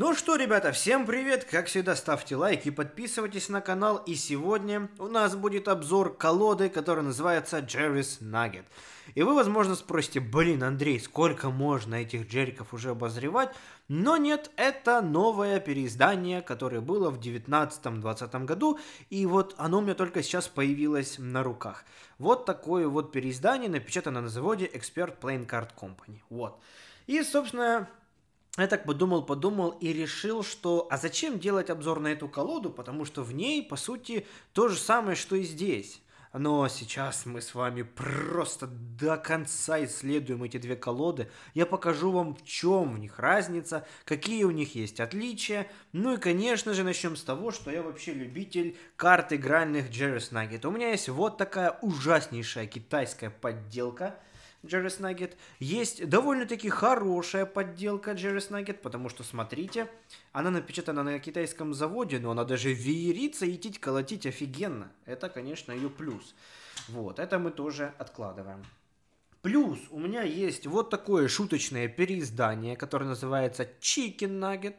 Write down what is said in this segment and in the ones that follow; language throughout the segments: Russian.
Ну что, ребята, всем привет! Как всегда, ставьте лайки, подписывайтесь на канал. И сегодня у нас будет обзор колоды, которая называется Jerry's Nugget. И вы, возможно, спросите, блин, Андрей, сколько можно этих джериков уже обозревать? Но нет, это новое переиздание, которое было в 19-20 году, и вот оно у меня только сейчас появилось на руках. Вот такое вот переиздание напечатано на заводе Expert Playing Card Company. Вот. И, собственно, я так подумал, подумал и решил, что а зачем делать обзор на эту колоду, потому что в ней, по сути, то же самое, что и здесь. Но сейчас мы с вами просто до конца исследуем эти две колоды. Я покажу вам, в чем в них разница, какие у них есть отличия. Ну и, конечно же, начнем с того, что я вообще любитель карт игральных Jerry's Nugget. У меня есть вот такая ужаснейшая китайская подделка – Джеррис Нагет. Есть довольно-таки хорошая подделка Джеррис Нагет, потому что, смотрите, она напечатана на китайском заводе, но она даже веерится и тить колотить офигенно. Это, конечно, ее плюс. Вот, это мы тоже откладываем. Плюс у меня есть вот такое шуточное переиздание, которое называется Chicken Nugget.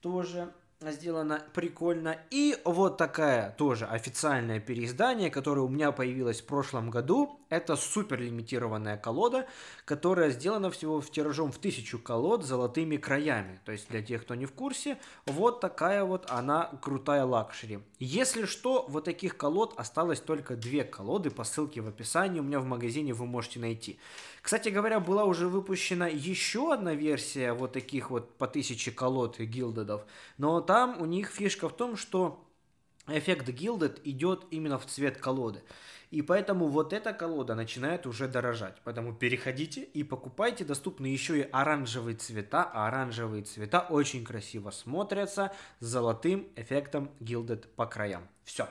Тоже сделано прикольно. И вот такая тоже официальное переиздание, которое у меня появилось в прошлом году. Это супер лимитированная колода, которая сделана всего в тиражом в тысячу колод с золотыми краями. То есть для тех, кто не в курсе, вот такая вот она крутая лакшери. Если что, вот таких колод осталось только две колоды по ссылке в описании. У меня в магазине вы можете найти. Кстати говоря, была уже выпущена еще одна версия вот таких вот по тысяче колод гилдедов, но там у них фишка в том, что эффект гилдед идет именно в цвет колоды. И поэтому вот эта колода начинает уже дорожать. Поэтому переходите и покупайте. Доступны еще и оранжевые цвета. А оранжевые цвета очень красиво смотрятся с золотым эффектом гилдед по краям. Все.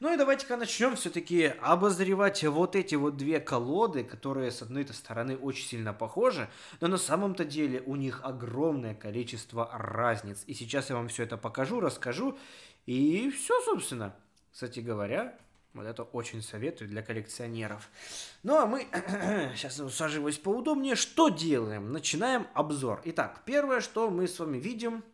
Ну и давайте-ка начнем все-таки обозревать вот эти вот две колоды, которые с одной стороны очень сильно похожи, но на самом-то деле у них огромное количество разниц. И сейчас я вам все это покажу, расскажу, и все, собственно. Кстати говоря, вот это очень советую для коллекционеров. Ну а мы, сейчас усаживаюсь поудобнее, что делаем? Начинаем обзор. Итак, первое, что мы с вами видим –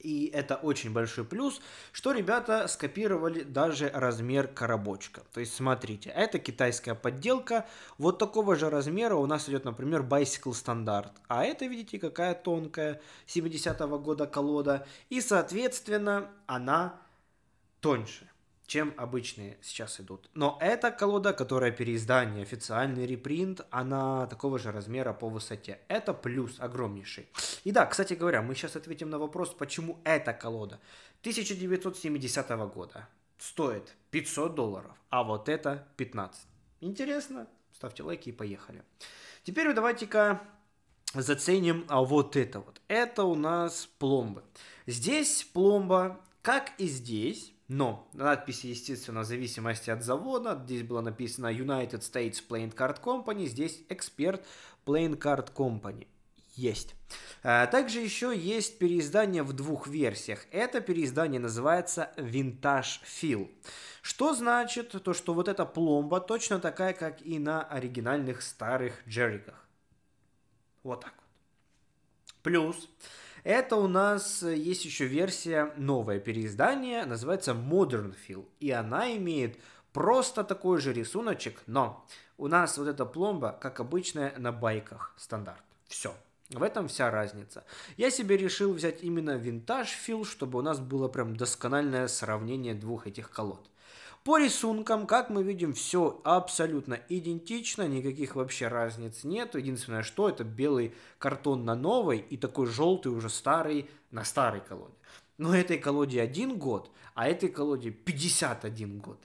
и это очень большой плюс, что ребята скопировали даже размер коробочка. То есть смотрите, это китайская подделка, вот такого же размера у нас идет, например, Bicycle стандарт. А это, видите, какая тонкая 70-го года колода. И, соответственно, она тоньше чем обычные сейчас идут. Но эта колода, которая переиздание, официальный репринт, она такого же размера по высоте. Это плюс огромнейший. И да, кстати говоря, мы сейчас ответим на вопрос, почему эта колода 1970 года стоит 500 долларов, а вот это 15. Интересно? Ставьте лайки и поехали. Теперь давайте-ка заценим а вот это вот. Это у нас пломбы. Здесь пломба, как и здесь, но надписи, естественно, в зависимости от завода. Здесь было написано United States Plain Card Company, здесь Expert Plain Card Company. Есть. А также еще есть переиздание в двух версиях. Это переиздание называется Vintage Feel. Что значит то, что вот эта пломба точно такая, как и на оригинальных старых джериках. Вот так вот. Плюс это у нас э, есть еще версия, новое переиздание, называется Modern Feel, и она имеет просто такой же рисуночек, но у нас вот эта пломба, как обычная, на байках стандарт. Все. В этом вся разница. Я себе решил взять именно винтаж фил, чтобы у нас было прям доскональное сравнение двух этих колод. По рисункам, как мы видим, все абсолютно идентично, никаких вообще разниц нет. Единственное, что это белый картон на новой и такой желтый уже старый на старой колоде. Но этой колоде один год, а этой колоде 51 год.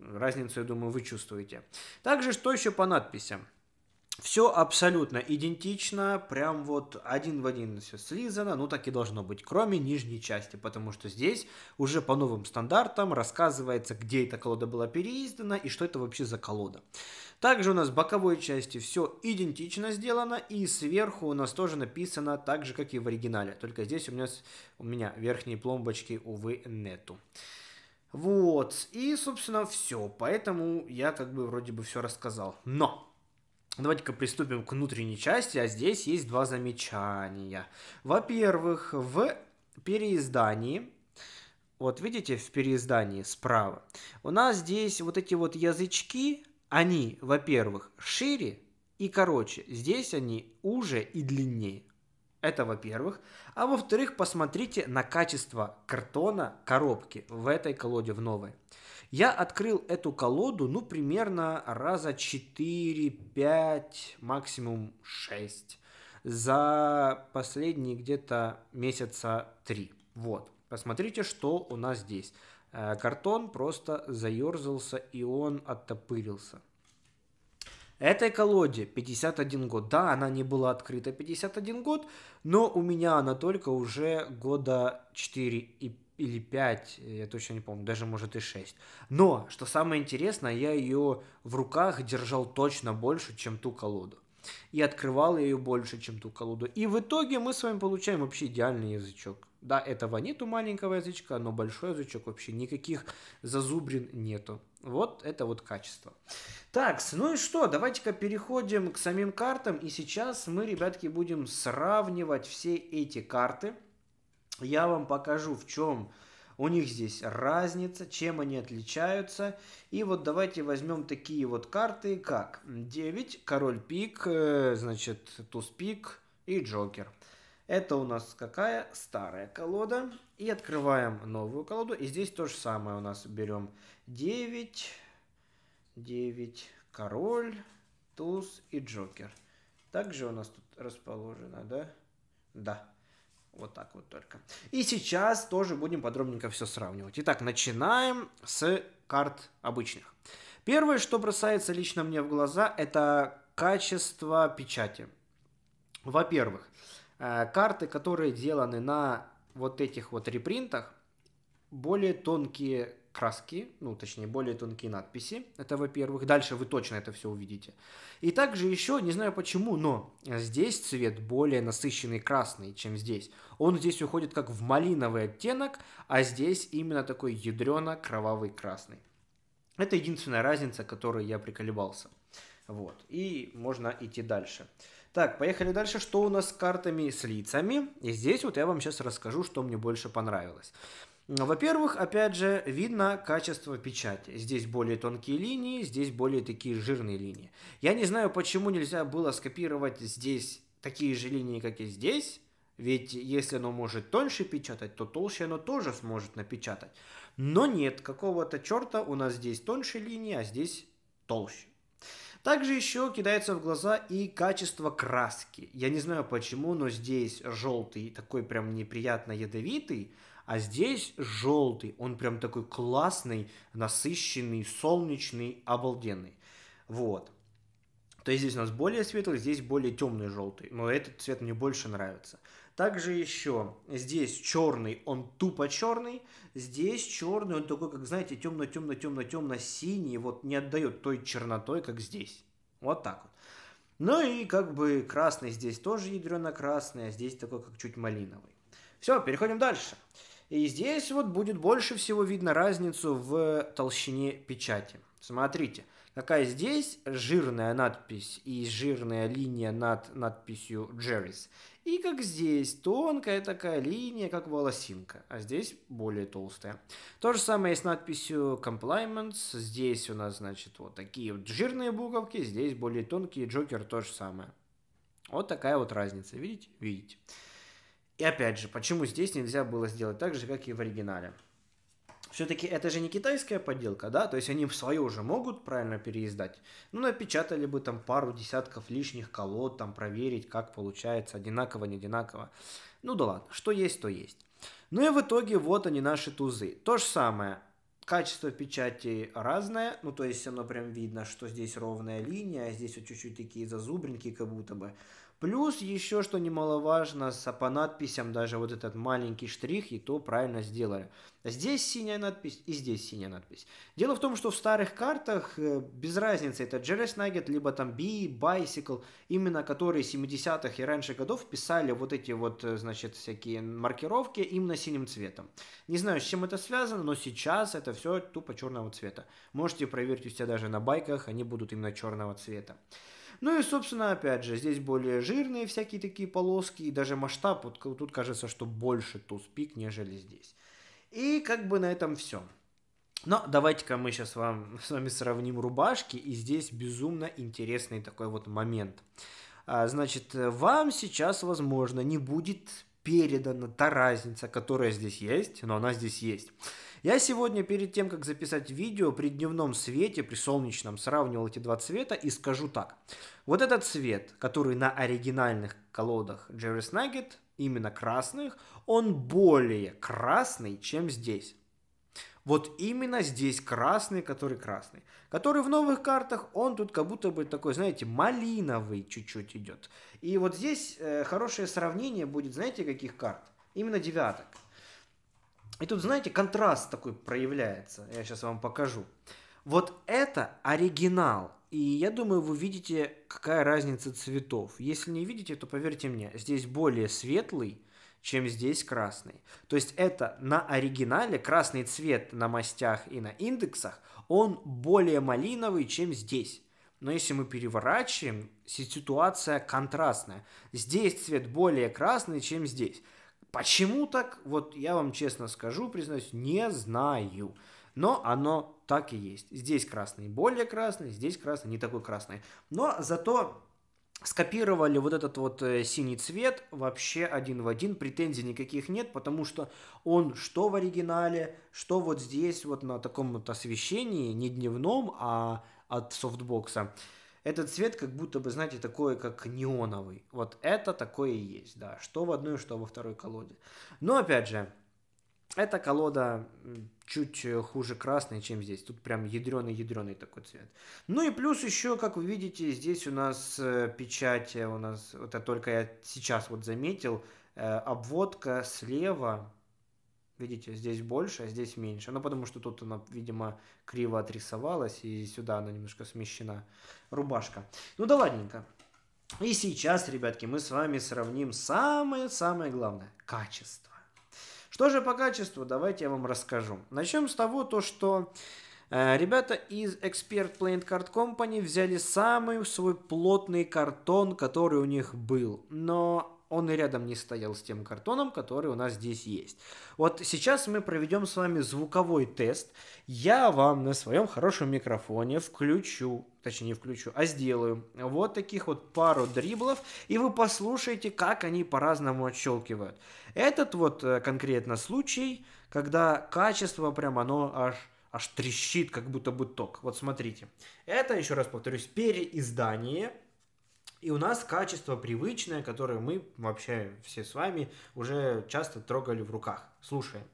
Разницу, я думаю, вы чувствуете. Также, что еще по надписям? Все абсолютно идентично, прям вот один в один все слизано, ну так и должно быть, кроме нижней части, потому что здесь уже по новым стандартам рассказывается, где эта колода была переиздана и что это вообще за колода. Также у нас в боковой части все идентично сделано, и сверху у нас тоже написано так же, как и в оригинале, только здесь у меня, у меня верхней пломбочки, увы, нету. Вот, и, собственно, все, поэтому я как бы вроде бы все рассказал, но... Давайте-ка приступим к внутренней части, а здесь есть два замечания. Во-первых, в переиздании вот видите, в переиздании справа, у нас здесь вот эти вот язычки, они, во-первых, шире и короче. Здесь они уже и длиннее. Это во-первых. А во-вторых, посмотрите на качество картона коробки в этой колоде, в новой. Я открыл эту колоду, ну, примерно раза 4, 5, максимум 6 за последние где-то месяца 3. Вот, посмотрите, что у нас здесь. Э, картон просто заерзался и он оттопырился. Этой колоде 51 год. Да, она не была открыта 51 год, но у меня она только уже года 4 и или 5, я точно не помню, даже может и 6. Но, что самое интересное, я ее в руках держал точно больше, чем ту колоду. И открывал ее больше, чем ту колоду. И в итоге мы с вами получаем вообще идеальный язычок. Да, этого нету маленького язычка, но большой язычок вообще никаких зазубрин нету. Вот это вот качество. Так, ну и что, давайте-ка переходим к самим картам. И сейчас мы, ребятки, будем сравнивать все эти карты – я вам покажу, в чем у них здесь разница, чем они отличаются. И вот давайте возьмем такие вот карты, как 9, король пик, э, значит, туз пик и джокер. Это у нас какая? Старая колода. И открываем новую колоду. И здесь то же самое у нас. Берем 9, 9, король, туз и джокер. Также у нас тут расположено, да? Да. Вот так вот только. И сейчас тоже будем подробненько все сравнивать. Итак, начинаем с карт обычных. Первое, что бросается лично мне в глаза, это качество печати. Во-первых, э, карты, которые сделаны на вот этих вот репринтах, более тонкие краски, ну, точнее, более тонкие надписи, это во-первых. Дальше вы точно это все увидите. И также еще, не знаю почему, но здесь цвет более насыщенный красный, чем здесь. Он здесь уходит как в малиновый оттенок, а здесь именно такой ядрено-кровавый красный. Это единственная разница, которой я приколебался. Вот, и можно идти дальше. Так, поехали дальше. Что у нас с картами с лицами? И здесь вот я вам сейчас расскажу, что мне больше понравилось. Во-первых, опять же, видно качество печати. Здесь более тонкие линии, здесь более такие жирные линии. Я не знаю, почему нельзя было скопировать здесь такие же линии, как и здесь. Ведь если оно может тоньше печатать, то толще оно тоже сможет напечатать. Но нет, какого-то черта у нас здесь тоньше линии, а здесь толще. Также еще кидается в глаза и качество краски. Я не знаю почему, но здесь желтый такой прям неприятно ядовитый, а здесь желтый, он прям такой классный, насыщенный, солнечный, обалденный. Вот. То есть здесь у нас более светлый, здесь более темный желтый. Но этот цвет мне больше нравится. Также еще здесь черный, он тупо черный. Здесь черный, он такой, как знаете, темно-темно-темно-темно-синий. Вот не отдает той чернотой, как здесь. Вот так вот. Ну и как бы красный здесь тоже ядрено-красный, а здесь такой, как чуть малиновый. Все, переходим дальше. И здесь вот будет больше всего видно разницу в толщине печати. Смотрите, какая здесь жирная надпись и жирная линия над надписью Джеррис. И как здесь тонкая такая линия, как волосинка, а здесь более толстая. То же самое и с надписью Compliments. Здесь у нас, значит, вот такие вот жирные буковки, здесь более тонкие, Джокер то же самое. Вот такая вот разница, видите? Видите. И опять же, почему здесь нельзя было сделать так же, как и в оригинале? Все-таки это же не китайская подделка, да? То есть они в свое уже могут правильно переиздать. Ну, напечатали бы там пару десятков лишних колод, там проверить, как получается, одинаково, не одинаково. Ну да ладно, что есть, то есть. Ну и в итоге вот они наши тузы. То же самое. Качество печати разное, ну то есть оно прям видно, что здесь ровная линия, а здесь вот чуть-чуть такие зазубринки как будто бы. Плюс еще, что немаловажно, с, по надписям даже вот этот маленький штрих, и то правильно сделали. Здесь синяя надпись и здесь синяя надпись. Дело в том, что в старых картах э, без разницы, это Джерес Nugget, либо там Би, Bicycle, именно которые 70-х и раньше годов писали вот эти вот, э, значит, всякие маркировки именно синим цветом. Не знаю, с чем это связано, но сейчас это все тупо черного цвета. Можете проверить у себя даже на байках, они будут именно черного цвета. Ну и, собственно, опять же, здесь более жирные всякие такие полоски, и даже масштаб, вот тут кажется, что больше туз-пик, нежели здесь. И как бы на этом все. Но давайте-ка мы сейчас вам, с вами сравним рубашки, и здесь безумно интересный такой вот момент. А, значит, вам сейчас, возможно, не будет передана та разница, которая здесь есть, но она здесь есть. Я сегодня перед тем, как записать видео, при дневном свете, при солнечном, сравнивал эти два цвета и скажу так. Вот этот цвет, который на оригинальных колодах Jerry's Nugget, именно красных, он более красный, чем здесь. Вот именно здесь красный, который красный. Который в новых картах, он тут как будто бы такой, знаете, малиновый чуть-чуть идет. И вот здесь э, хорошее сравнение будет, знаете, каких карт? Именно девяток. И тут, знаете, контраст такой проявляется. Я сейчас вам покажу. Вот это оригинал. И я думаю, вы видите, какая разница цветов. Если не видите, то поверьте мне, здесь более светлый, чем здесь красный. То есть это на оригинале красный цвет на мастях и на индексах, он более малиновый, чем здесь. Но если мы переворачиваем, ситуация контрастная. Здесь цвет более красный, чем здесь. Почему так, вот я вам честно скажу, признаюсь, не знаю. Но оно так и есть. Здесь красный более красный, здесь красный не такой красный. Но зато скопировали вот этот вот э, синий цвет вообще один в один, претензий никаких нет, потому что он что в оригинале, что вот здесь вот на таком вот освещении, не дневном, а от софтбокса – этот цвет как будто бы, знаете, такой, как неоновый. Вот это такое и есть, да. Что в одной, что во второй колоде. Но, опять же, эта колода чуть э, хуже красной, чем здесь. Тут прям ядреный-ядреный такой цвет. Ну и плюс еще, как вы видите, здесь у нас э, печать, э, у нас, это только я сейчас вот заметил, обводка слева Видите, здесь больше, а здесь меньше. Ну, потому что тут она, видимо, криво отрисовалась, и сюда она немножко смещена. Рубашка. Ну да ладненько. И сейчас, ребятки, мы с вами сравним самое-самое главное – качество. Что же по качеству, давайте я вам расскажу. Начнем с того, то, что э, ребята из Expert Plant Card Company взяли самый свой плотный картон, который у них был. Но он и рядом не стоял с тем картоном, который у нас здесь есть. Вот сейчас мы проведем с вами звуковой тест. Я вам на своем хорошем микрофоне включу, точнее не включу, а сделаю вот таких вот пару дриблов, и вы послушаете, как они по-разному отщелкивают. Этот вот э, конкретно случай, когда качество прям оно аж аж трещит, как будто бы ток. Вот смотрите. Это, еще раз повторюсь, переиздание и у нас качество привычное, которое мы вообще все с вами уже часто трогали в руках. Слушаем.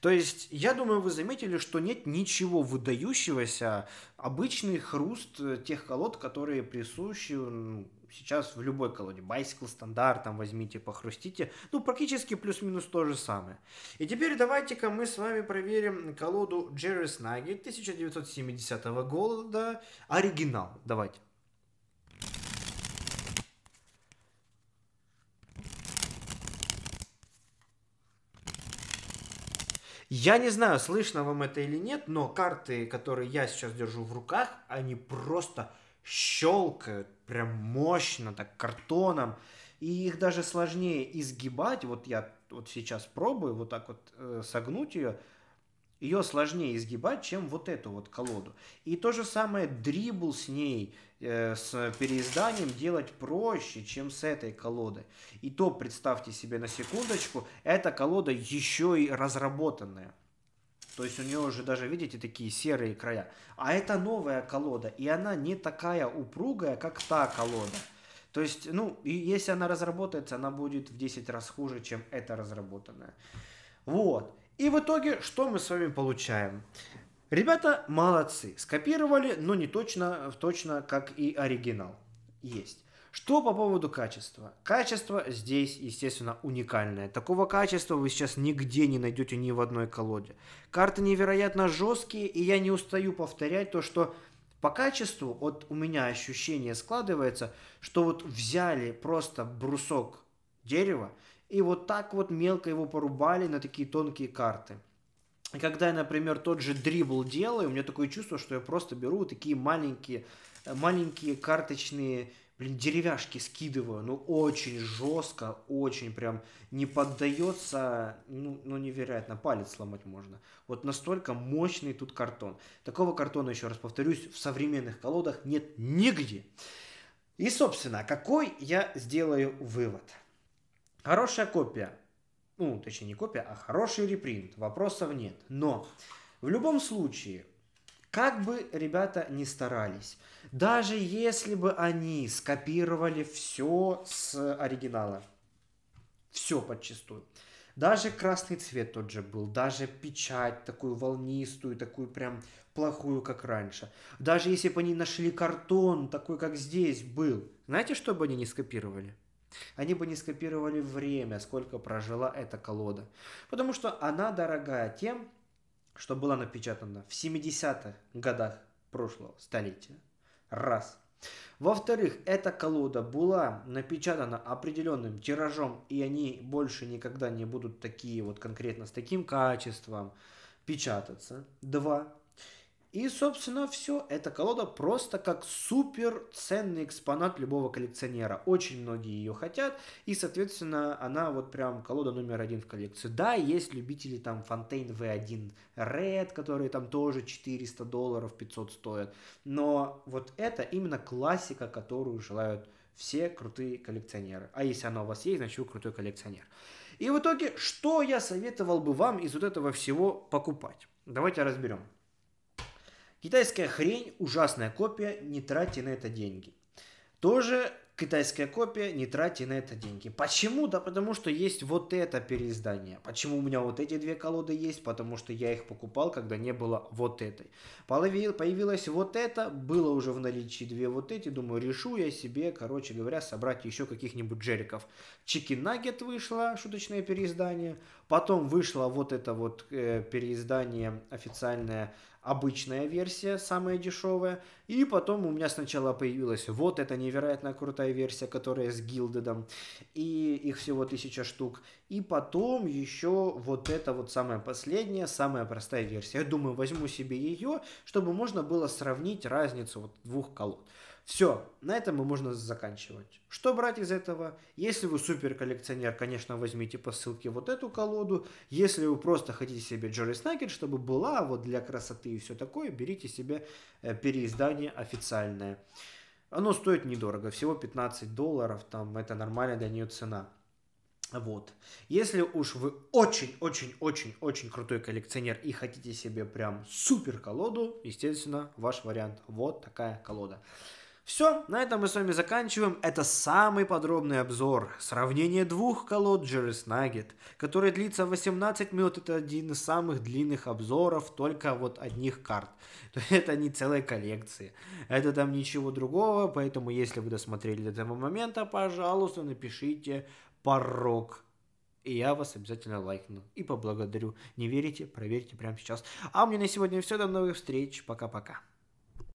То есть, я думаю, вы заметили, что нет ничего выдающегося, обычный хруст э, тех колод, которые присущи ну, Сейчас в любой колоде, Bicycle стандарт, там возьмите, похрустите, ну практически плюс-минус то же самое. И теперь давайте-ка мы с вами проверим колоду Джерри Снаги 1970 года, оригинал, давайте. Я не знаю, слышно вам это или нет, но карты, которые я сейчас держу в руках, они просто щелкают прям мощно, так картоном. И их даже сложнее изгибать. Вот я вот сейчас пробую вот так вот э, согнуть ее. Ее сложнее изгибать, чем вот эту вот колоду. И то же самое дрибл с ней, э, с переизданием делать проще, чем с этой колодой. И то, представьте себе на секундочку, эта колода еще и разработанная. То есть у нее уже даже, видите, такие серые края. А это новая колода, и она не такая упругая, как та колода. То есть, ну, и если она разработается, она будет в 10 раз хуже, чем эта разработанная. Вот. И в итоге, что мы с вами получаем? Ребята молодцы, скопировали, но не точно, точно как и оригинал есть. Что по поводу качества? Качество здесь, естественно, уникальное. Такого качества вы сейчас нигде не найдете ни в одной колоде. Карты невероятно жесткие, и я не устаю повторять то, что по качеству вот у меня ощущение складывается, что вот взяли просто брусок дерева и вот так вот мелко его порубали на такие тонкие карты. И когда я, например, тот же дрибл делаю, у меня такое чувство, что я просто беру такие маленькие, маленькие карточные блин, деревяшки скидываю, ну очень жестко, очень прям не поддается, ну, ну невероятно, палец сломать можно. Вот настолько мощный тут картон. Такого картона, еще раз повторюсь, в современных колодах нет нигде. И, собственно, какой я сделаю вывод? Хорошая копия, ну, точнее не копия, а хороший репринт, вопросов нет. Но в любом случае, как бы ребята не старались, даже если бы они скопировали все с оригинала, все подчистую. Даже красный цвет тот же был, даже печать такую волнистую, такую прям плохую, как раньше. Даже если бы они нашли картон такой, как здесь был, знаете, что бы они не скопировали? Они бы не скопировали время, сколько прожила эта колода. Потому что она дорогая тем, что была напечатана в 70-х годах прошлого столетия. Раз. Во-вторых, эта колода была напечатана определенным тиражом, и они больше никогда не будут такие вот конкретно с таким качеством печататься. Два. И, собственно, все. Эта колода просто как супер ценный экспонат любого коллекционера. Очень многие ее хотят. И, соответственно, она вот прям колода номер один в коллекции. Да, есть любители там Fontaine V1 Red, которые там тоже 400 долларов, 500 стоят. Но вот это именно классика, которую желают все крутые коллекционеры. А если она у вас есть, значит вы крутой коллекционер. И в итоге, что я советовал бы вам из вот этого всего покупать? Давайте разберем. Китайская хрень, ужасная копия, не тратьте на это деньги. Тоже китайская копия, не тратьте на это деньги. Почему? Да потому что есть вот это переиздание. Почему у меня вот эти две колоды есть? Потому что я их покупал, когда не было вот этой. Появилось вот это, было уже в наличии две вот эти. Думаю, решу я себе, короче говоря, собрать еще каких-нибудь джериков. Чики Наггет вышло, шуточное переиздание. Потом вышло вот это вот э, переиздание официальное обычная версия, самая дешевая. И потом у меня сначала появилась вот эта невероятно крутая версия, которая с Гилдедом. И их всего тысяча штук. И потом еще вот эта вот самая последняя, самая простая версия. Я думаю, возьму себе ее, чтобы можно было сравнить разницу вот двух колод. Все, на этом мы можно заканчивать. Что брать из этого? Если вы супер коллекционер, конечно, возьмите по ссылке вот эту колоду. Если вы просто хотите себе Джерри Снакет, чтобы была вот для красоты и все такое, берите себе э, переиздание официальное. Оно стоит недорого, всего 15 долларов, там это нормальная для нее цена. Вот. Если уж вы очень-очень-очень-очень крутой коллекционер и хотите себе прям супер колоду, естественно, ваш вариант. Вот такая колода. Все, на этом мы с вами заканчиваем. Это самый подробный обзор. Сравнение двух колод Jerry's Nugget, который длится 18 минут. Это один из самых длинных обзоров только вот одних карт. Это не целая коллекция. Это там ничего другого, поэтому если вы досмотрели до этого момента, пожалуйста, напишите порог и я вас обязательно лайкну и поблагодарю. Не верите? Проверьте прямо сейчас. А у меня на сегодня все. До новых встреч. Пока-пока.